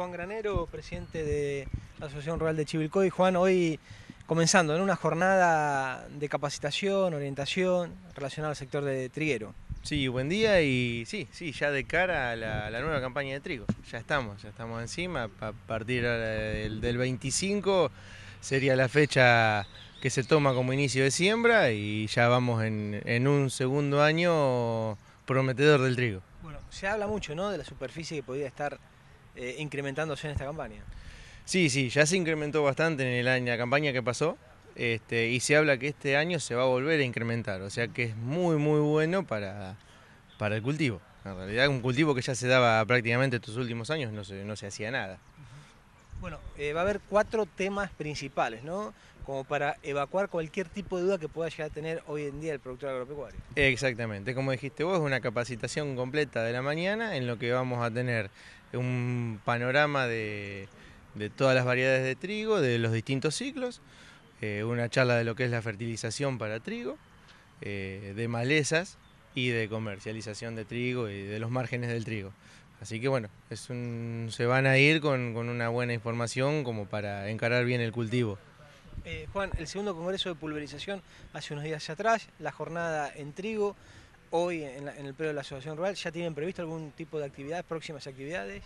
Juan Granero, presidente de la Asociación Rural de Chivilcoy. Juan, hoy comenzando en una jornada de capacitación, orientación relacionada al sector de triguero. Sí, buen día y sí, sí, ya de cara a la, nueva campaña de trigo. Ya estamos, ya estamos encima. A partir del, 25 sería la fecha que se toma como inicio de siembra y ya vamos en, en un segundo año prometedor del trigo. Bueno, se habla mucho ¿no? de la superficie que podría estar eh, incrementándose en esta campaña. Sí, sí, ya se incrementó bastante en el año, la campaña que pasó. Este, y se habla que este año se va a volver a incrementar, o sea que es muy muy bueno para, para el cultivo. En realidad un cultivo que ya se daba prácticamente estos últimos años, no se, no se hacía nada. Bueno, eh, va a haber cuatro temas principales, ¿no? Como para evacuar cualquier tipo de duda que pueda llegar a tener hoy en día el productor agropecuario. Exactamente, como dijiste vos, una capacitación completa de la mañana en lo que vamos a tener un panorama de, todas las variedades de trigo, de los distintos ciclos, eh, una charla de lo que es la fertilización para trigo, eh, de malezas y de comercialización de trigo y de los márgenes del trigo. Así que bueno, se van a ir con, una buena información como para encarar bien el cultivo. Eh, Juan, el segundo congreso de pulverización hace unos días atrás, la jornada en trigo, hoy en, el periodo de la Asociación Rural, ¿ya tienen previsto algún tipo de actividades, próximas actividades?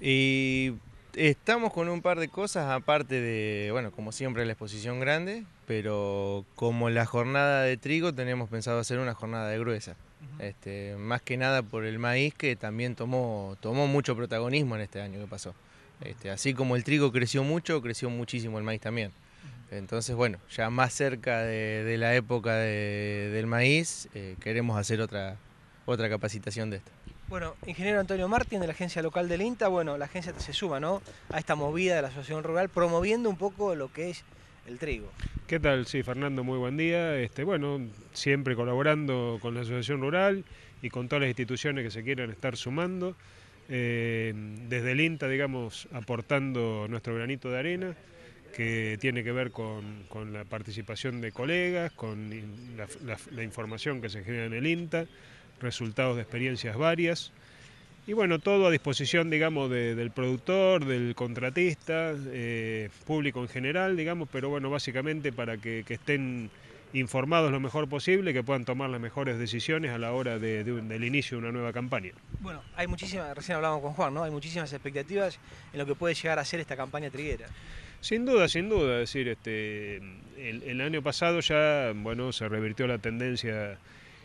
Y estamos con un par de cosas, aparte de, bueno, como siempre la exposición grande, pero como la jornada de trigo tenemos pensado hacer una jornada de gruesa. Este, más que nada por el maíz que también tomó, tomó mucho protagonismo en este año que pasó. Este, así como el trigo creció mucho, creció muchísimo el maíz también. Entonces, bueno, ya más cerca de, la época del maíz, eh, queremos hacer otra, capacitación de esta. Bueno, ingeniero Antonio Martín de la agencia local del INTA, bueno, la agencia se suma ¿no? a esta movida de la Asociación Rural, promoviendo un poco lo que es el trigo. ¿Qué tal? Sí, Fernando, muy buen día. Este, bueno, siempre colaborando con la Asociación Rural y con todas las instituciones que se quieran estar sumando. Eh, desde el INTA, digamos, aportando nuestro granito de arena que tiene que ver con, la participación de colegas, con la, información que se genera en el INTA, resultados de experiencias varias. Y bueno, todo a disposición, digamos, del productor, del contratista, eh, público en general, digamos, pero bueno, básicamente para que, estén informados lo mejor posible, que puedan tomar las mejores decisiones a la hora del inicio de una nueva campaña. Bueno, hay muchísimas, recién hablamos con Juan, ¿no? Hay muchísimas expectativas en lo que puede llegar a ser esta campaña triguera. Sin duda, sin duda. Es decir, este, el, año pasado ya bueno, se revirtió la tendencia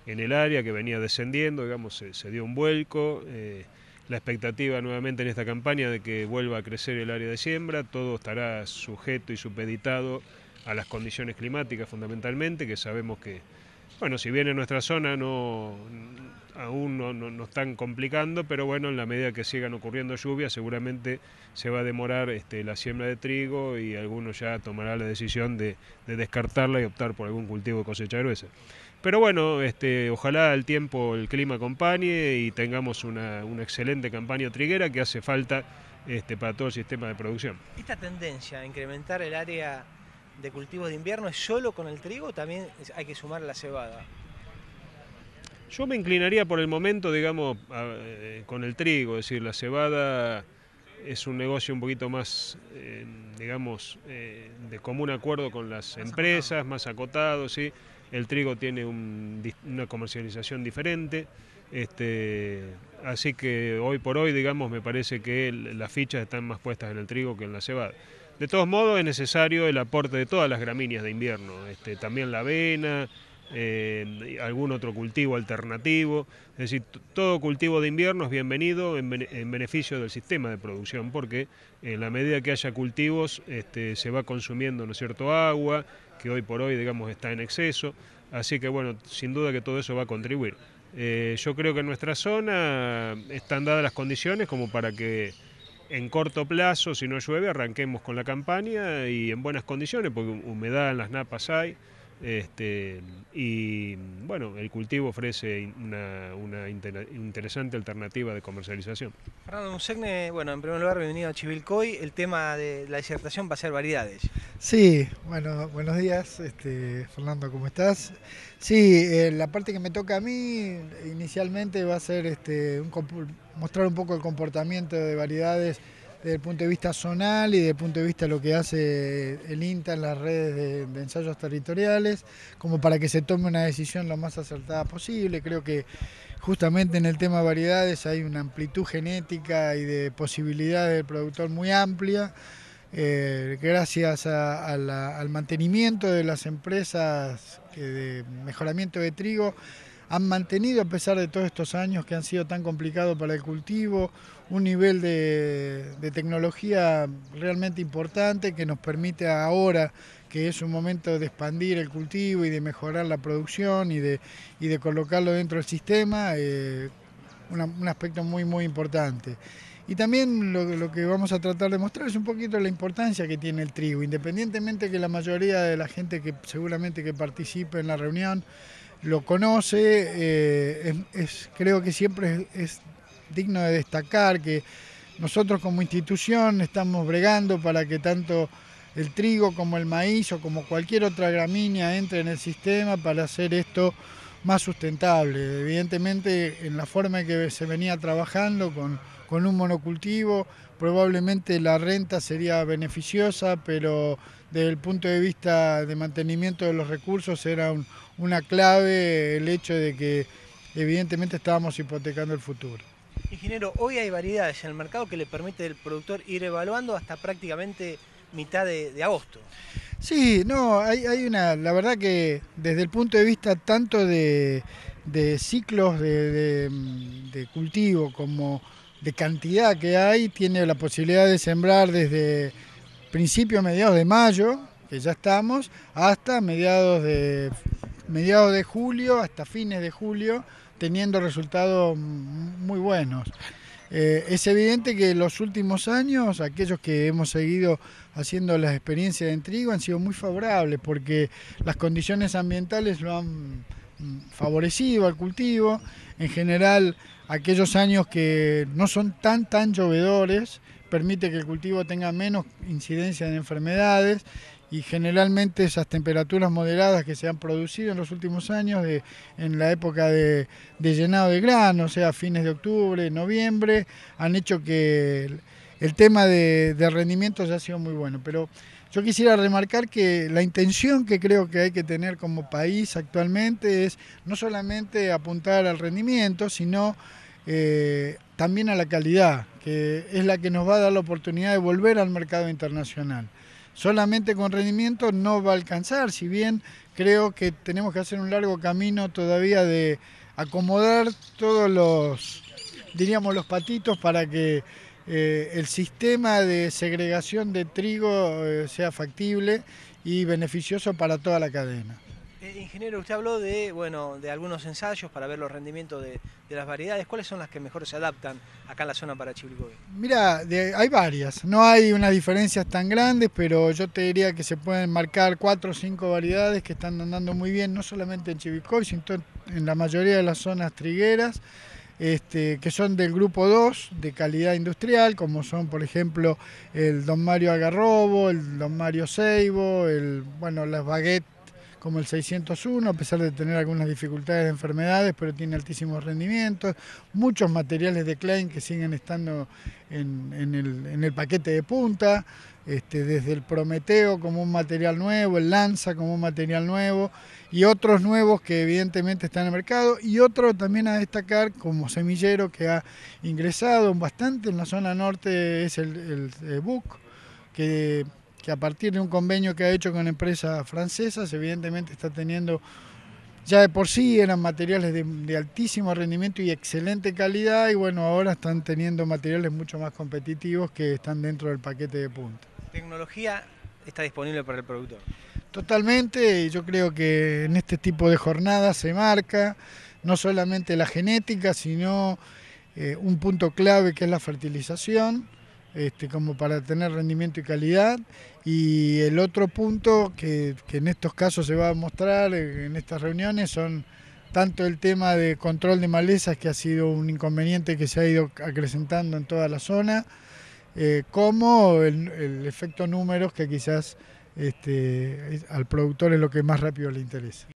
en el área que venía descendiendo, digamos, se, dio un vuelco. Eh, la expectativa nuevamente en esta campaña de que vuelva a crecer el área de siembra, todo estará sujeto y supeditado a las condiciones climáticas fundamentalmente, que sabemos que, bueno, si bien en nuestra zona no, aún no, están complicando, pero bueno, en la medida que sigan ocurriendo lluvias, seguramente se va a demorar este, la siembra de trigo y algunos ya tomará la decisión de, descartarla y optar por algún cultivo de cosecha gruesa. Pero bueno, este, ojalá el tiempo, el clima acompañe y tengamos una, excelente campaña triguera que hace falta este, para todo el sistema de producción. Esta tendencia a incrementar el área de cultivos de invierno es solo con el trigo, también hay que sumar la cebada. Yo me inclinaría por el momento, digamos, eh, con el trigo, es decir, la cebada es un negocio un poquito más, eh, digamos, eh, de común acuerdo con las empresas, más acotado, ¿sí? El trigo tiene una comercialización diferente. Este, así que hoy por hoy, digamos, me parece que las fichas están más puestas en el trigo que en la cebada. De todos modos, es necesario el aporte de todas las gramíneas de invierno, este, también la avena, eh, algún otro cultivo alternativo. Es decir, todo cultivo de invierno es bienvenido en, beneficio del sistema de producción, porque en la medida que haya cultivos este, se va consumiendo, ¿no cierto?, agua, que hoy por hoy, digamos, está en exceso. Así que, bueno, sin duda que todo eso va a contribuir. Eh, yo creo que en nuestra zona están dadas las condiciones como para que en corto plazo, si no llueve, arranquemos con la campaña y en buenas condiciones, porque humedad en las napas hay. Este, y bueno, el cultivo ofrece una, interesante alternativa de comercialización. Fernando Musegne, bueno, en primer lugar, bienvenido a Chivilcoy. El tema de la disertación va a ser variedades. Sí, bueno, buenos días, este, Fernando, ¿cómo estás? Sí, eh, la parte que me toca a mí inicialmente va a ser este, mostrar un poco el comportamiento de variedades desde el punto de vista zonal y desde el punto de vista de lo que hace el INTA en las redes de, ensayos territoriales, como para que se tome una decisión lo más acertada posible. Creo que justamente en el tema variedades hay una amplitud genética y de posibilidades del productor muy amplia. Eh, gracias al mantenimiento de las empresas de mejoramiento de trigo, han mantenido a pesar de todos estos años que han sido tan complicados para el cultivo, un nivel de, tecnología realmente importante que nos permite ahora, que es un momento de expandir el cultivo y de mejorar la producción y de, de colocarlo dentro del sistema, eh, un aspecto muy, muy importante. Y también lo, lo, que vamos a tratar de mostrar es un poquito la importancia que tiene el trigo, independientemente que la mayoría de la gente que seguramente que participe en la reunión lo conoce, eh, creo que siempre es, es digno de destacar que nosotros como institución estamos bregando para que tanto el trigo como el maíz o como cualquier otra gramínea entre en el sistema para hacer esto más sustentable. Evidentemente, en la forma en que se venía trabajando con, un monocultivo, probablemente la renta sería beneficiosa, pero desde el punto de vista de mantenimiento de los recursos era una clave el hecho de que evidentemente estábamos hipotecando el futuro. Ingeniero, hoy hay variedades en el mercado que le permite al productor ir evaluando hasta prácticamente mitad de agosto. Sí, no, hay, una, la verdad que desde el punto de vista tanto de, ciclos de, de, cultivo como de cantidad que hay, tiene la posibilidad de sembrar desde principios, mediados de mayo, que ya estamos, hasta mediados de, mediados de julio, hasta fines de julio, teniendo resultados muy buenos. Eh, es evidente que los últimos años, aquellos que hemos seguido haciendo las experiencias de trigo han sido muy favorables porque las condiciones ambientales lo han mm, favorecido al cultivo. En general, aquellos años que no son tan, tan llovedores, permite que el cultivo tenga menos incidencia de enfermedades y generalmente esas temperaturas moderadas que se han producido en los últimos años, en la época de, llenado de grano, o sea, fines de octubre, noviembre, han hecho que el, tema de, rendimiento ya ha sido muy bueno. Pero yo quisiera remarcar que la intención que creo que hay que tener como país actualmente es no solamente apuntar al rendimiento, sino eh, también a la calidad, que es la que nos va a dar la oportunidad de volver al mercado internacional solamente con rendimiento no va a alcanzar, si bien creo que tenemos que hacer un largo camino todavía de acomodar todos los, diríamos, los patitos para que eh, el sistema de segregación de trigo eh, sea factible y beneficioso para toda la cadena. Eh, ingeniero, usted habló de, bueno, de algunos ensayos para ver los rendimientos de, las variedades. ¿Cuáles son las que mejor se adaptan acá en la zona para Chivicoy? Mira, hay varias. No hay unas diferencias tan grandes, pero yo te diría que se pueden marcar cuatro o cinco variedades que están andando muy bien, no solamente en Chivicoy, sino en la mayoría de las zonas trigueras. Este, que son del grupo 2 de calidad industrial, como son por ejemplo el Don Mario Agarrobo, el Don Mario Seibo, el, bueno, las Baguette, como el 601, a pesar de tener algunas dificultades de enfermedades, pero tiene altísimos rendimientos, muchos materiales de Klein que siguen estando en, el, paquete de punta, este, desde el Prometeo como un material nuevo, el Lanza como un material nuevo, y otros nuevos que evidentemente están en el mercado, y otro también a destacar como semillero que ha ingresado bastante en la zona norte es el, el, eh, Buc, que que a partir de un convenio que ha hecho con empresas francesas, evidentemente está teniendo, ya de por sí eran materiales de, altísimo rendimiento y excelente calidad, y bueno, ahora están teniendo materiales mucho más competitivos que están dentro del paquete de punta. ¿Tecnología está disponible para el productor? Totalmente, yo creo que en este tipo de jornadas se marca no solamente la genética, sino eh, un punto clave que es la fertilización este, como para tener rendimiento y calidad. Y el otro punto que, en estos casos se va a mostrar eh, en estas reuniones son tanto el tema de control de malezas, que ha sido un inconveniente que se ha ido acrecentando en toda la zona, eh, como el, efecto números, que quizás este, al productor es lo que más rápido le interesa.